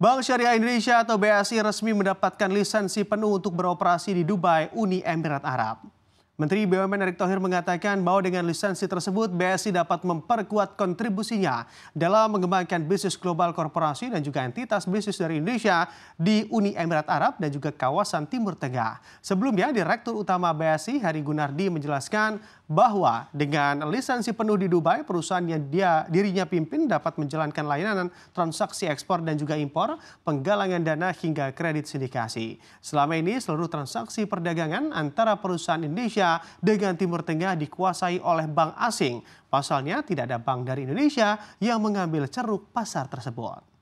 Bank Syariah Indonesia atau BSI resmi mendapatkan lisensi penuh untuk beroperasi di Dubai, Uni Emirat Arab. Menteri BUMN Erick Thohir mengatakan bahwa dengan lisensi tersebut BSI dapat memperkuat kontribusinya dalam mengembangkan bisnis global korporasi dan juga entitas bisnis dari Indonesia di Uni Emirat Arab dan juga kawasan Timur Tengah. Sebelumnya, Direktur Utama BSI Hari Gunardi menjelaskan bahwa dengan lisensi penuh di Dubai, perusahaan yang dia dirinya pimpin dapat menjalankan layanan transaksi ekspor dan juga impor, penggalangan dana hingga kredit sindikasi. Selama ini seluruh transaksi perdagangan antara perusahaan Indonesia dengan Timur Tengah dikuasai oleh bank asing. Pasalnya tidak ada bank dari Indonesia yang mengambil ceruk pasar tersebut.